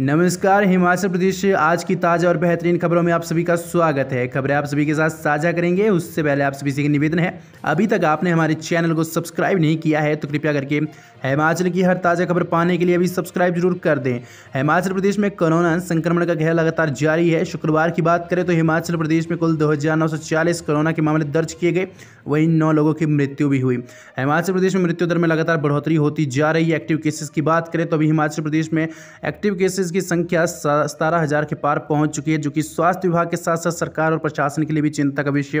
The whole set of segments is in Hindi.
नमस्कार हिमाचल प्रदेश से आज की ताज़ा और बेहतरीन खबरों में आप सभी का स्वागत है खबरें आप सभी के साथ साझा करेंगे उससे पहले आप सभी से निवेदन है अभी तक आपने हमारे चैनल को सब्सक्राइब नहीं किया है तो कृपया करके हिमाचल की हर ताज़ा खबर पाने के लिए अभी सब्सक्राइब जरूर कर दें हिमाचल प्रदेश में कोरोना संक्रमण का कहर लगातार जारी है शुक्रवार की बात करें तो हिमाचल प्रदेश में कुल दो कोरोना के मामले दर्ज किए गए वहीं नौ लोगों की मृत्यु भी हुई हिमाचल प्रदेश में मृत्यु दर में लगातार बढ़ोतरी होती जा रही है एक्टिव केसेस की बात करें तो अभी हिमाचल प्रदेश में एक्टिव केसेस केसेस की संख्या सतारह हज़ार के पार पहुंच चुकी है जो कि स्वास्थ्य विभाग के साथ साथ सरकार और प्रशासन के लिए भी चिंता का विषय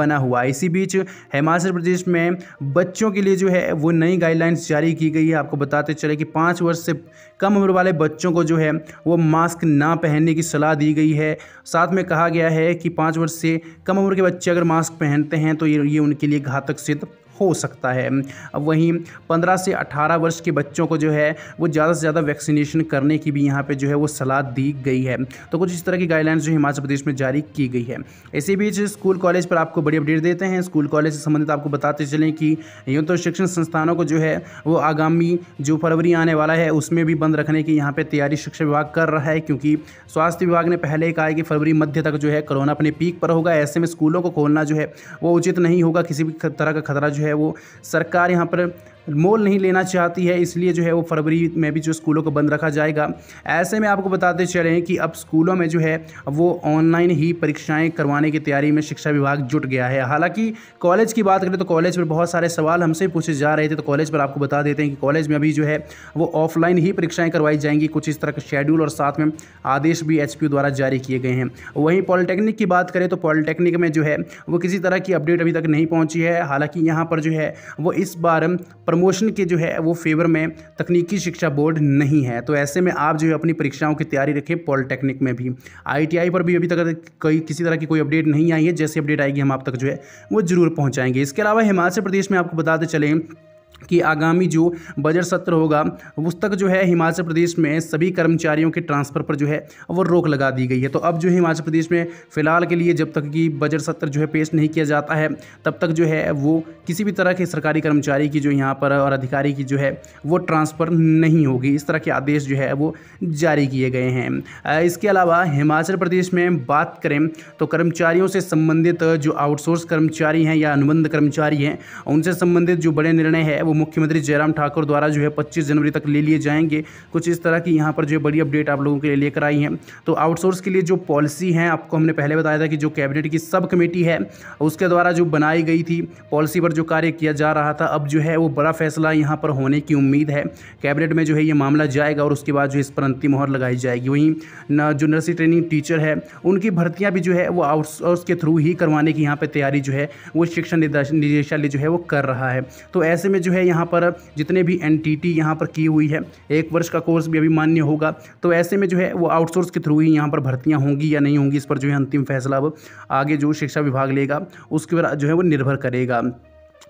बना हुआ है इसी बीच हिमाचल प्रदेश में बच्चों के लिए जो है वो नई गाइडलाइंस जारी की गई है आपको बताते चले कि पाँच वर्ष से कम उम्र वाले बच्चों को जो है वो मास्क ना पहनने की सलाह दी गई है साथ में कहा गया है कि पाँच वर्ष से कम उम्र के बच्चे अगर मास्क पहनते हैं तो ये उनके लिए घातक सिद्ध हो सकता है अब वहीं पंद्रह से अठारह वर्ष के बच्चों को जो है वो ज़्यादा से ज़्यादा वैक्सीनेशन करने की भी यहाँ पर जो है वो सलाह दी गई है तो कुछ इस तरह की गाइडलाइंस जो हिमाचल प्रदेश में जारी की गई है इसी बीच स्कूल कॉलेज पर आपको बड़ी अपडेट देते हैं स्कूल कॉलेज से संबंधित आपको बताते चलें कि यूँ तो शिक्षण संस्थानों को जो है वो आगामी जो फरवरी आने वाला है उसमें भी बंद रखने की यहाँ पर तैयारी शिक्षा विभाग कर रहा है क्योंकि स्वास्थ्य विभाग ने पहले ही कहा है कि फरवरी मध्य तक जो है कोरोना अपने पीक पर होगा ऐसे में स्कूलों को खोलना जो है वो उचित नहीं होगा किसी भी तरह का खतरा जो है है वो सरकार यहाँ पर मोल नहीं लेना चाहती है इसलिए जो है वो फरवरी में भी जो स्कूलों को बंद रखा जाएगा ऐसे में आपको बताते चले कि अब स्कूलों में जो है वो ऑनलाइन ही परीक्षाएँ करवाने की तैयारी में शिक्षा विभाग जुट गया है हालाँकि कॉलेज की बात करें तो कॉलेज पर बहुत सारे सवाल हमसे पूछे जा रहे थे तो कॉलेज पर आपको बता देते हैं कि कॉलेज में अभी जो है वो ऑफलाइन ही परीक्षाएँ करवाई जाएंगी कुछ इस तरह का शेड्यूल और साथ में आदेश भी एच द्वारा जारी किए गए हैं वहीं पॉलिटेक्निक की बात करें तो पॉलिटेक्निक में जो है वो किसी तरह की अपडेट अभी तक नहीं पहुँची है हालाँकि यहाँ पर जो है वो इस बार प्रमोशन के जो है वो फेवर में तकनीकी शिक्षा बोर्ड नहीं है तो ऐसे में आप जो है अपनी परीक्षाओं की तैयारी रखें पॉलिटेक्निक में भी आई पर भी अभी तक कई किसी तरह की कोई अपडेट नहीं आई है जैसे अपडेट आएगी हम आप तक जो है वो जरूर पहुँचाएंगे इसके अलावा हिमाचल प्रदेश में आपको बताते चलें कि आगामी जो बजट सत्र होगा उस तक जो है हिमाचल प्रदेश में सभी कर्मचारियों के ट्रांसफ़र पर जो है वो रोक लगा दी गई है तो अब जो है हिमाचल प्रदेश में फ़िलहाल के लिए जब तक कि बजट सत्र जो है पेश नहीं किया जाता है तब तक जो है वो किसी भी तरह के सरकारी कर्मचारी की जो यहाँ पर और अधिकारी की जो है वो ट्रांसफ़र नहीं होगी इस तरह के आदेश जो है वो जारी किए गए हैं इसके अलावा हिमाचल प्रदेश में बात करें तो कर्मचारियों से संबंधित जो आउटसोर्स कर्मचारी हैं या अनुबंध कर्मचारी हैं उनसे संबंधित जो बड़े निर्णय है वो मुख्यमंत्री जयराम ठाकुर द्वारा जो है पच्चीस जनवरी तक ले लिए जाएंगे कुछ इस तरह की यहाँ पर जो बड़ी अपडेट आप लोगों के लिए लेकर आई हैं तो आउटसोर्स के लिए जो पॉलिसी है आपको हमने पहले बताया था कि जो कैबिनेट की सब कमेटी है उसके द्वारा जो बनाई गई थी पॉलिसी पर जो कार्य किया जा रहा था अब जो है वो बड़ा फैसला यहाँ पर होने की उम्मीद है कैबिनेट में जो है ये मामला जाएगा और उसके बाद जो इस पर अंतिम मोहर लगाई जाएगी वहीं जो नर्सिंग ट्रेनिंग टीचर है उनकी भर्तियाँ भी जो है वो आउटसोर्स के थ्रू ही करवाने की यहाँ पर तैयारी जो है वो शिक्षा निदेशालय जो है वो कर रहा है तो ऐसे में जो है है यहाँ पर जितने भी एन टी टी यहाँ पर की हुई है एक वर्ष का कोर्स भी अभी मान्य होगा तो ऐसे में जो है वो आउटसोर्स के थ्रू ही यहाँ पर भर्तियाँ होंगी या नहीं होंगी इस पर जो है अंतिम फैसला अब आगे जो शिक्षा विभाग लेगा उसके ऊपर जो है वो निर्भर करेगा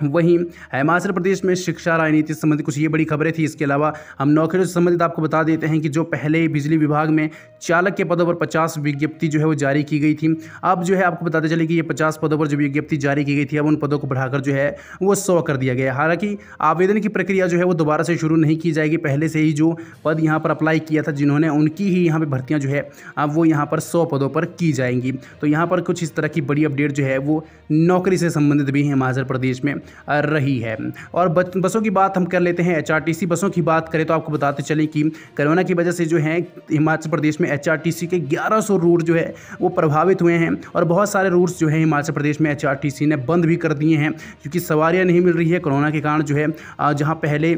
वहीं हिमाचल प्रदेश में शिक्षा राजनीति से संबंधित कुछ ये बड़ी खबरें थी इसके अलावा हम नौकरियों से संबंधित आपको बता देते हैं कि जो पहले ही बिजली विभाग में चालक के पदों पर 50 विज्ञप्ति जो है वो जारी की गई थी अब जो है आपको बताते चले कि ये 50 पदों पर जो विज्ञप्ति जारी की गई थी अब उन पदों को बढ़ाकर जो है वो सौ कर दिया गया हालांकि आवेदन की प्रक्रिया जो है वो दोबारा से शुरू नहीं की जाएगी पहले से ही जो पद यहाँ पर अप्लाई किया था जिन्होंने उनकी ही यहाँ पर भर्तियाँ जो है अब वो यहाँ पर सौ पदों पर की जाएंगी तो यहाँ पर कुछ इस तरह की बड़ी अपडेट जो है वो नौकरी से संबंधित भी हिमाचल प्रदेश में रही है और बसों की बात हम कर लेते हैं एच बसों की बात करें तो आपको बताते चलें कि कोरोना की वजह से जो है हिमाचल प्रदेश में एच के ग्यारह रूट जो है वो प्रभावित हुए हैं और बहुत सारे रूट्स जो है हिमाचल प्रदेश में एच ने बंद भी कर दिए हैं क्योंकि सवारियाँ नहीं मिल रही है कोरोना के कारण जो है जहाँ पहले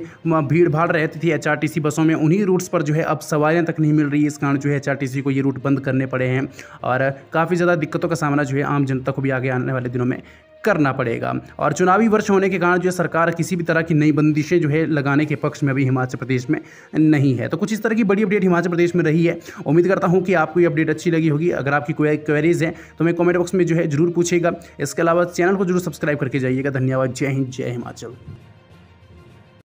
भीड़ भाड़ रहती थी एच बसों में उन्हीं रूट्स पर जो है अब सवारियाँ तक नहीं मिल रही है इस कारण जो है एच को ये रूट बंद करने पड़े हैं और काफ़ी ज़्यादा दिक्कतों का सामना जो है आम जनता को भी आगे आने वाले दिनों में करना पड़ेगा और चुनावी वर्ष होने के कारण जो है सरकार किसी भी तरह की नई बंदिशें जो है लगाने के पक्ष में अभी हिमाचल प्रदेश में नहीं है तो कुछ इस तरह की बड़ी अपडेट हिमाचल प्रदेश में रही है उम्मीद करता हूँ कि आपको ये अपडेट अच्छी लगी होगी अगर आपकी कोई क्वेरीज हैं तो मैं कॉमेंट बॉक्स में जो है जरूर पूछेगा इसके अलावा चैनल को जरूर सब्सक्राइब करके जाइएगा धन्यवाद जय हिंद जय हिमाचल